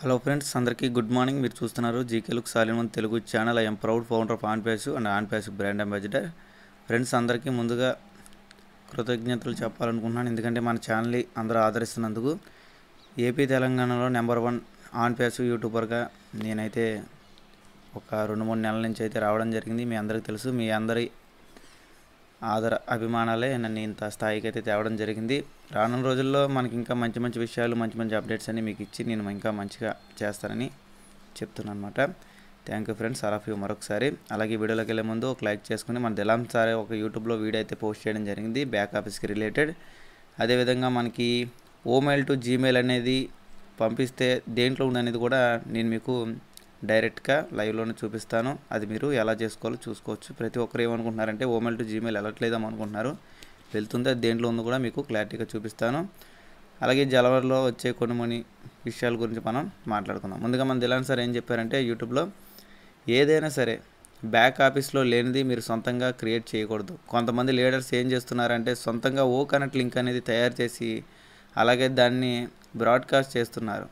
hello friends అందరికీ good morning మీరు చూస్తున్నారు GK look one Telugu channel I'm proud founder of Onpassive and Onpassive brand ambassador friends అందరికీ ముందుగా కృతజ్ఞతలు చెప్పాలనుకుంటున్నాను ఎందుకంటే మన ఛానల్ని అందరూ ఆదరిస్తున్నందుకు ఏపీ తెలంగాణలో నెంబర్ వన్ ఆన్ ప్యాసు యూట్యూబర్గా నేనైతే ఒక రెండు మూడు నెలల నుంచి అయితే రావడం జరిగింది మీ అందరికీ తెలుసు మీ అందరి ఆదర అభిమానాలే నన్ను ఇంత స్థాయికి అయితే తేవడం జరిగింది రానున్న రోజుల్లో మనకి ఇంకా మంచి మంచి విషయాలు మంచి మంచి అప్డేట్స్ అన్ని మీకు ఇచ్చి నేను ఇంకా మంచిగా చేస్తానని చెప్తున్నాను అనమాట thank you friends all of you మరొకసారి అలాగే వీడియోలోకి వెళ్ళే ముందు ఒక లైక్ చేసుకుని మన దిలాం సార్ ఒక యూట్యూబ్లో వీడియో అయితే పోస్ట్ చేయడం జరిగింది బ్యాక్ ఆఫీస్కి రిలేటెడ్ అదేవిధంగా మనకి ఓమెయిల్ టు జీమెయిల్ అనేది పంపిస్తే దేంట్లో ఉందనేది కూడా నేను మీకు డైరెక్ట్గా లైవ్లోనే చూపిస్తాను అది మీరు ఎలా చేసుకోవాలో చూసుకోవచ్చు ప్రతి ఒక్కరు ఏమనుకుంటున్నారంటే ఓమెల్ టు జీమెయిల్ వెళ్ళట్లేదాం అనుకుంటున్నారు వెళ్తుంది అది దేంట్లో ఉందో కూడా మీకు క్లారిటీగా చూపిస్తాను అలాగే జలవరిలో వచ్చే కొన్ని కొన్ని విషయాల గురించి మనం మాట్లాడుకుందాం ముందుగా మన దిలాన్ సార్ ఏం చెప్పారంటే యూట్యూబ్లో ఏదైనా సరే బ్యాక్ ఆఫీస్లో లేనిది మీరు సొంతంగా క్రియేట్ చేయకూడదు కొంతమంది లీడర్స్ ఏం చేస్తున్నారంటే సొంతంగా ఓ కనెక్ట్ లింక్ అనేది తయారు చేసి అలాగే దాన్ని బ్రాడ్కాస్ట్ చేస్తున్నారు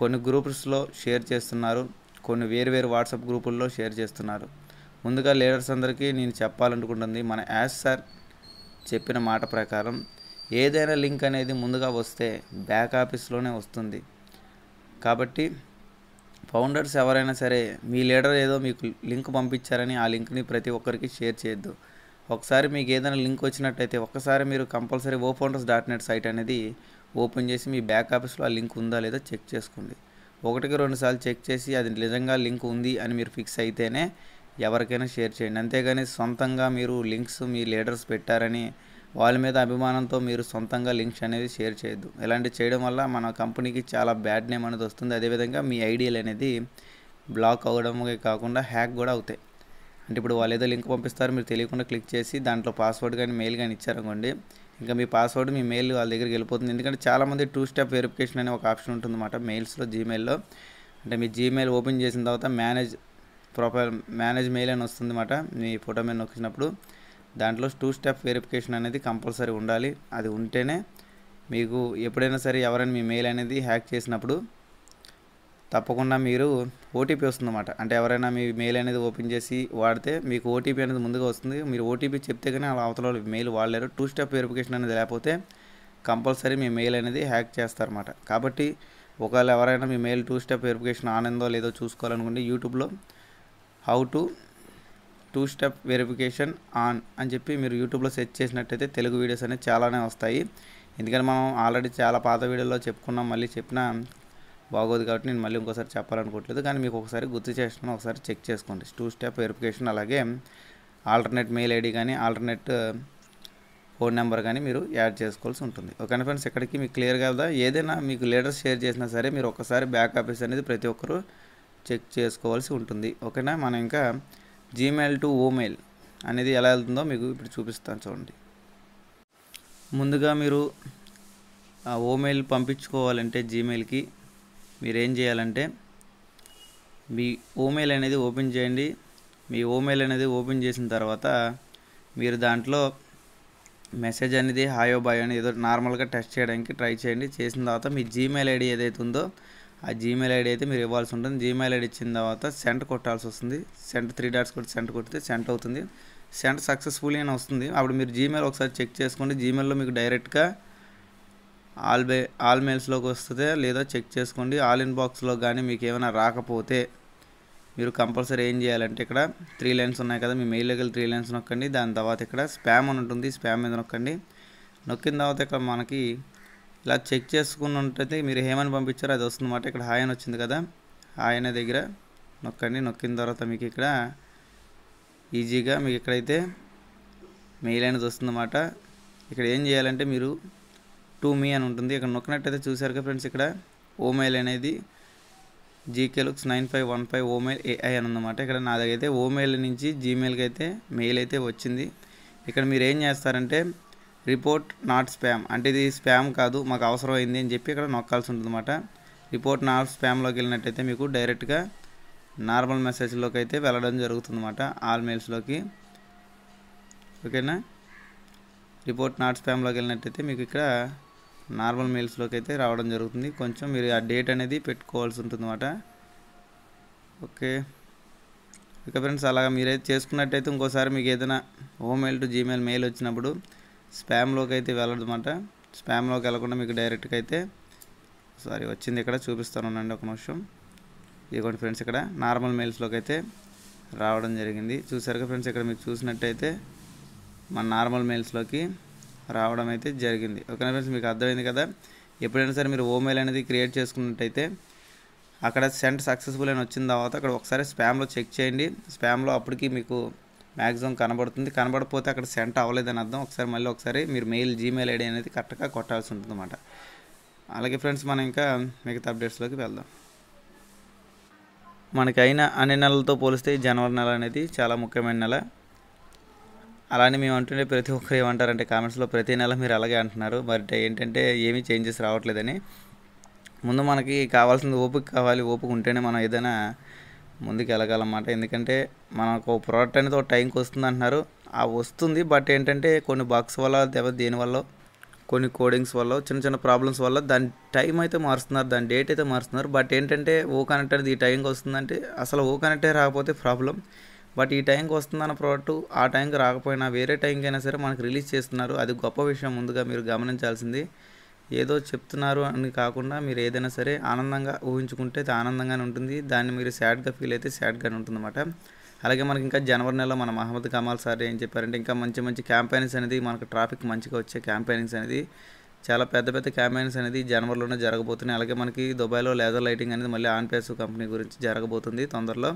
కొన్ని గ్రూప్స్లో షేర్ చేస్తున్నారు కొన్ని వేరువేరు వాట్సాప్ గ్రూపుల్లో షేర్ చేస్తున్నారు ముందుగా లీడర్స్ అందరికీ నేను చెప్పాలనుకుంటుంది మన యాజ్ సార్ చెప్పిన మాట ప్రకారం ఏదైనా లింక్ అనేది ముందుగా వస్తే బ్యాక్ ఆఫీస్లోనే వస్తుంది కాబట్టి ఫౌండర్స్ ఎవరైనా సరే మీ లీడర్ ఏదో మీకు లింక్ పంపించారని ఆ లింక్ని ప్రతి ఒక్కరికి షేర్ చేయొద్దు ఒకసారి మీకు ఏదైనా లింక్ వచ్చినట్టయితే ఒక్కసారి మీరు compulsory O founders dot net site అనేది ఓపెన్ చేసి మీ బ్యాక్ ఆఫీస్లో ఆ లింక్ ఉందా లేదా చెక్ చేసుకోండి ఒకటికి రెండుసార్లు చెక్ చేసి అది నిజంగా లింక్ ఉంది అని మీరు ఫిక్స్ అయితేనే ఎవరికైనా షేర్ చేయండి అంతేగాని సొంతంగా మీరు లింక్స్ మీ లీడర్స్ పెట్టారని వాళ్ళ మీద అభిమానంతో మీరు సొంతంగా లింక్స్ అనేది షేర్ చేయొద్దు ఇలాంటివి చేయడం వల్ల మన కంపెనీకి చాలా బ్యాడ్ నేమ్ అనేది వస్తుంది అదేవిధంగా మీ ఐడియాలు అనేది బ్లాక్ అవ్వడమే కాకుండా హ్యాక్ కూడా అవుతాయి అంటే ఇప్పుడు వాళ్ళు ఏదో లింక్ పంపిస్తారు మీరు తెలియకుండా క్లిక్ చేసి దాంట్లో పాస్వర్డ్ కానీ మెయిల్ కానీ ఇచ్చారనుకోండి ఇంకా మీ పాస్వర్డ్ మీ మెయిల్ వాళ్ళ దగ్గరికి వెళ్ళిపోతుంది ఎందుకంటే చాలామంది టూ స్టెప్ వెరిఫికేషన్ అనే ఒక ఆప్షన్ ఉంటుంది అన్నమాట మెయిల్స్లో జీమెయిల్లో అంటే మీ జీమెయిల్ ఓపెన్ చేసిన తర్వాత మేనేజ్ ప్రొఫైల్ మేనేజ్ మెయిల్ అని వస్తుంది అన్నమాట మీ ఫోటో మీద నొక్కినప్పుడు దాంట్లో టూ స్టెప్ వెరిఫికేషన్ అనేది కంపల్సరీ ఉండాలి అది ఉంటేనే మీకు ఎప్పుడైనా సరే ఎవరైనా మీ మెయిల్ అనేది హ్యాక్ చేసినప్పుడు తప్పకుండా మీరు ఓటీపీ వస్తుందన్నమాట అంటే ఎవరైనా మీ మెయిల్ అనేది ఓపెన్ చేసి వాడితే మీకు ఓటీపీ అనేది ముందుగా వస్తుంది మీరు ఓటీపీ చెప్తే కానీ వాళ్ళ అవతల మెయిల్ వాడలేరు టూ స్టెప్ వెరిఫికేషన్ అనేది లేకపోతే కంపల్సరీ మీ మెయిల్ అనేది హ్యాక్ చేస్తారన్నమాట కాబట్టి ఒకవేళ ఎవరైనా మీ మెయిల్ టూ స్టెప్ వెరిఫికేషన్ ఆనందో లేదో చూసుకోవాలనుకుంటే యూట్యూబ్లో how to two step verification on అని చెప్పి మీరు యూట్యూబ్లో సెర్చ్ చేసినట్టయితే తెలుగు వీడియోస్ అనేవి చాలానే వస్తాయి ఎందుకంటే మనం ఆల్రెడీ చాలా పాత వీడియోలో చెప్పుకున్నాం మళ్ళీ చెప్పిన బాగోదు కాబట్టి నేను మళ్ళీ ఇంకోసారి చెప్పాలనుకోవట్లేదు కానీ మీకు ఒకసారి గుర్తు చేస్తున్నాను ఒకసారి చెక్ చేసుకోండి టూ స్టెప్ వెరిఫికేషన్ అలాగే ఆల్టర్నేట్ మెయిల్ ఐడి కానీ ఆల్టర్నేట్ ఫోన్ నెంబర్ కానీ మీరు యాడ్ చేసుకోవాల్సి ఉంటుంది ఓకేనా ఫ్రెండ్స్ ఇక్కడికి మీకు క్లియర్ కదా ఏదైనా మీకు లీడర్స్ షేర్ చేసినా సరే మీరు ఒకసారి బ్యాక్ ఆఫీస్ అనేది ప్రతి ఒక్కరూ చెక్ చేసుకోవాల్సి ఉంటుంది ఓకేనా మనం ఇంకా జీమెయిల్ టు ఓమెయిల్ అనేది ఎలా వెళ్తుందో మీకు ఇప్పుడు చూపిస్తాను చూడండి ముందుగా మీరు ఓమెయిల్ పంపించుకోవాలంటే జీమెయిల్కి మీరేం చేయాలంటే మీ ఓమెయిల్ అనేది ఓపెన్ చేయండి మీ ఓమెయిల్ అనేది ఓపెన్ చేసిన తర్వాత మీరు దాంట్లో మెసేజ్ అనేది హాయో బాయో అని ఏదో నార్మల్గా టెస్ట్ చేయడానికి ట్రై చేయండి చేసిన తర్వాత మీ జీమెయిల్ ఐడి ఏదైతే ఉందో ఆ జీమెయిల్ ఐడి అయితే మీరు ఇవ్వాల్సి ఉంటుంది జీమెయిల్ ఐడి ఇచ్చిన తర్వాత సెంట్ కొట్టాల్సి వస్తుంది సెంట్ త్రీ డాట్స్ కొట్టి సెంట్ కొడితే సెంట్ అవుతుంది సెంట్ సక్సెస్ఫుల్ అని వస్తుంది అప్పుడు మీరు జీమెయిల్ ఒకసారి చెక్ చేసుకోండి జీమెయిల్లో మీకు డైరెక్ట్గా ఆల్ బే ఆల్ మెయిల్స్లోకి వస్తుందే లేదో చెక్ చేసుకోండి ఆల్ ఇన్ బాక్స్లో కానీ మీకు ఏమైనా రాకపోతే మీరు కంపల్సరీ ఏం చేయాలంటే ఇక్కడ త్రీ లైన్స్ ఉన్నాయి కదా మీ మెయిల్ దగ్గర త్రీ లైన్స్ నొక్కండి దాని తర్వాత ఇక్కడ స్పామ్ అని ఉంటుంది స్పామ్ మీద నొక్కండి నొక్కిన తర్వాత ఇక్కడ మనకి ఇలా చెక్ చేసుకుని ఉంటుంది మీరు ఏమని పంపించారో అది వస్తుందన్నమాట ఇక్కడ హాయ్ అని వచ్చింది కదా హాయ్ అనే దగ్గర నొక్కండి నొక్కిన తర్వాత మీకు ఇక్కడ ఈజీగా మీకు ఇక్కడైతే మెయిల్ అనేది వస్తుందన్నమాట ఇక్కడ ఏం చేయాలంటే మీరు టూ మీ అని ఉంటుంది ఇక్కడ నొక్కినట్టయితే చూసారుగా ఫ్రెండ్స్ ఇక్కడ ఓమెయిల్ అనేది GK looks nine five one five O mail AI అని అనమాట ఇక్కడ నా దగ్గర అయితే ఓమెయిల్ నుంచి జీమెయిల్కి అయితే మెయిల్ అయితే వచ్చింది ఇక్కడ మీరు ఏం చేస్తారంటే రిపోర్ట్ నాట్ స్పామ్ అంటే ఇది స్పామ్ కాదు మాకు అవసరం అయింది అని చెప్పి ఇక్కడ నొక్కాల్సి ఉంటుందన్నమాట రిపోర్ట్ నాట్ స్పామ్లోకి వెళ్ళినట్టయితే మీకు డైరెక్ట్గా నార్మల్ మెసేజ్లోకి అయితే వెళ్ళడం జరుగుతుందన్నమాట ఆల్ మెయిల్స్లోకి ఓకేనా రిపోర్ట్ నాట్ స్పామ్లోకి వెళ్ళినట్టయితే మీకు ఇక్కడ నార్మల్ మెయిల్స్లోకి అయితే రావడం జరుగుతుంది కొంచెం మీరు ఆ డేట్ అనేది పెట్టుకోవాల్సి ఉంటుంది అనమాట ఓకే ఇక ఫ్రెండ్స్ అలాగ మీరైతే చేసుకున్నట్టయితే ఇంకోసారి మీకు ఏదైనా హోమ్ టు జీమెయిల్ మెయిల్ వచ్చినప్పుడు స్పామ్లోకి అయితే అనమాట స్పామ్లోకి వెళ్ళకుండా మీకు డైరెక్ట్గా అయితే సారీ వచ్చింది ఇక్కడ చూపిస్తాను అండి ఒక నిమిషం ఇదిగోండి ఫ్రెండ్స్ ఇక్కడ నార్మల్ మెయిల్స్లోకి అయితే రావడం జరిగింది చూసారుగా ఫ్రెండ్స్ ఇక్కడ మీకు చూసినట్టయితే మన నార్మల్ మెయిల్స్లోకి రావడం అయితే జరిగింది ఓకేనా ఫ్రెండ్స్ మీకు అర్థమైంది కదా ఎప్పుడైనా సరే మీరు ఓమెయిల్ అనేది క్రియేట్ చేసుకున్నట్టయితే అక్కడ సెంట్ సక్సెస్ఫుల్ అని వచ్చిన తర్వాత అక్కడ ఒకసారి స్పామ్లో చెక్ చేయండి స్పామ్లో అప్పటికి మీకు మ్యాక్సిమం కనబడుతుంది కనబడిపోతే అక్కడ సెంట్ అవ్వలేదని అర్థం ఒకసారి మళ్ళీ ఒకసారి మీరు మెయిల్ జీమెయిల్ ఐడి అనేది కరెక్ట్గా కొట్టాల్సి ఉంటుంది అనమాట అలాగే ఫ్రెండ్స్ మనం ఇంకా మిగతా అప్డేట్స్లోకి వెళ్దాం మనకైన అన్ని నెలలతో పోలిస్తే జనవరి నెల అనేది చాలా ముఖ్యమైన నెల అలానే మేము అంటుండే ప్రతి ఒక్కరు ఏమంటారంటే కామెంట్స్లో ప్రతి నెల మీరు అలాగే అంటున్నారు బట్ ఏంటంటే ఏమీ చేంజెస్ రావట్లేదని ముందు మనకి కావాల్సింది ఓపిక కావాలి ఓపిక ఉంటేనే మనం ఏదైనా ముందుకు వెళ్ళగలమాట ఎందుకంటే మనకు ప్రోడక్ట్ అనేది ఒక టైంకి వస్తుంది అంటున్నారు ఆ వస్తుంది బట్ ఏంటంటే కొన్ని బాక్స్ వల్ల లేకపోతే దేనివల్ల కొన్ని కోడింగ్స్ వల్ల చిన్న చిన్న ప్రాబ్లమ్స్ వల్ల దాని టైం అయితే మారుస్తున్నారు దాని డేట్ అయితే మారుస్తున్నారు బట్ ఏంటంటే ఓ కనెక్ట్ అనేది ఈ టైంకి వస్తుందంటే అసలు ఓ కనెక్టే రాకపోతే ప్రాబ్లం బట్ ఈ టైంకి వస్తుందన్న ప్రోడక్ట్ ఆ టైంకి రాకపోయినా వేరే టైంకి అయినా సరే మనకు రిలీజ్ చేస్తున్నారు అది గొప్ప విషయం ముందుగా మీరు గమనించాల్సింది ఏదో చెప్తున్నారు అని కాకుండా మీరు ఏదైనా సరే ఆనందంగా ఊహించుకుంటే అది ఆనందంగానే ఉంటుంది దాన్ని మీరు సాడ్గా ఫీల్ అయితే సాడ్గానే ఉంటుందన్నమాట అలాగే మనకి ఇంకా జనవరి నెలలో మన మహమ్మద్ కమాల్ సార్ ఏం చెప్పారంటే ఇంకా మంచి మంచి క్యాంపెయిన్స్ అనేది మనకు ట్రాఫిక్ మంచిగా వచ్చే క్యాంపెయిన్స్ అనేది చాలా పెద్ద పెద్ద క్యాంపెయిన్స్ అనేది జనవరిలోనే జరగబోతున్నాయి అలాగే మనకి దుబాయ్లో లేదర్ లైటింగ్ అనేది మళ్ళీ ఆన్పేస్ కంపెనీ గురించి జరగబోతుంది తొందరలో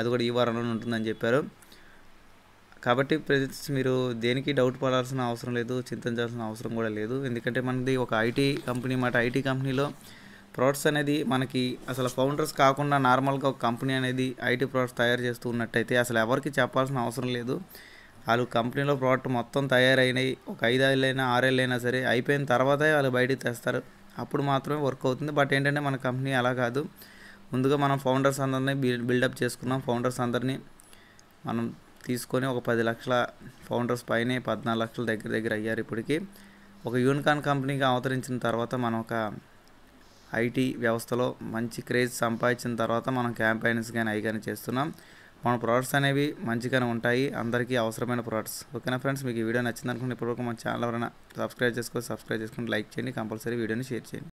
అది కూడా ఈ వారంలోనే ఉంటుందని చెప్పారు కాబట్టి ప్రజెంట్స్ మీరు దేనికి డౌట్ పడాల్సిన అవసరం లేదు చింతించాల్సిన అవసరం కూడా లేదు ఎందుకంటే మనది ఒక ఐటీ కంపెనీ మాట ఐటీ కంపెనీలో ప్రోడక్ట్స్ అనేది మనకి అసలు ఫౌండర్స్ కాకుండా నార్మల్గా ఒక కంపెనీ అనేది ఐటీ ప్రోడక్ట్స్ తయారు చేస్తూ ఉన్నట్టయితే అసలు ఎవరికి చెప్పాల్సిన అవసరం లేదు వాళ్ళు కంపెనీలో ప్రోడక్ట్ మొత్తం తయారైనాయి ఒక ఐదేళ్ళైనా ఆరేళ్ళైనా సరే అయిపోయిన తర్వాతే వాళ్ళు బయటికి తెస్తారు అప్పుడు మాత్రమే వర్క్ అవుతుంది బట్ ఏంటంటే మన కంపెనీ అలా కాదు ముందుగా మనం ఫౌండర్స్ అందరినీ బిల్డప్ చేసుకున్నాం ఫౌండర్స్ అందరినీ మనం తీసుకొని ఒక పది లక్షల ఫౌండర్స్ పైనే పద్నాలుగు లక్షల దగ్గర దగ్గర అయ్యారు ఇప్పటికి ఒక యూనికాన్ కంపెనీకి అవతరించిన తర్వాత మనం ఒక ఐటీ వ్యవస్థలో మంచి క్రేజ్ సంపాదించిన తర్వాత మనం క్యాంపెయిన్స్ కానీ అవి కానీ చేస్తున్నాం మన ప్రొడక్ట్స్ అనేవి మంచిగానే ఉంటాయి అందరికీ అవసరమైన ప్రోడక్ట్స్ ఓకేనా ఫ్రెండ్స్ మీకు ఈ వీడియో నచ్చింది అనుకుంటే ఇప్పటివరకు మన ఛానల్ ఎవరైనా సబ్స్క్రైబ్ చేసుకొని సబ్స్క్రైబ్ చేసుకుని లైక్ చేయండి కంపల్సరీ వీడియోని షేర్ చేయండి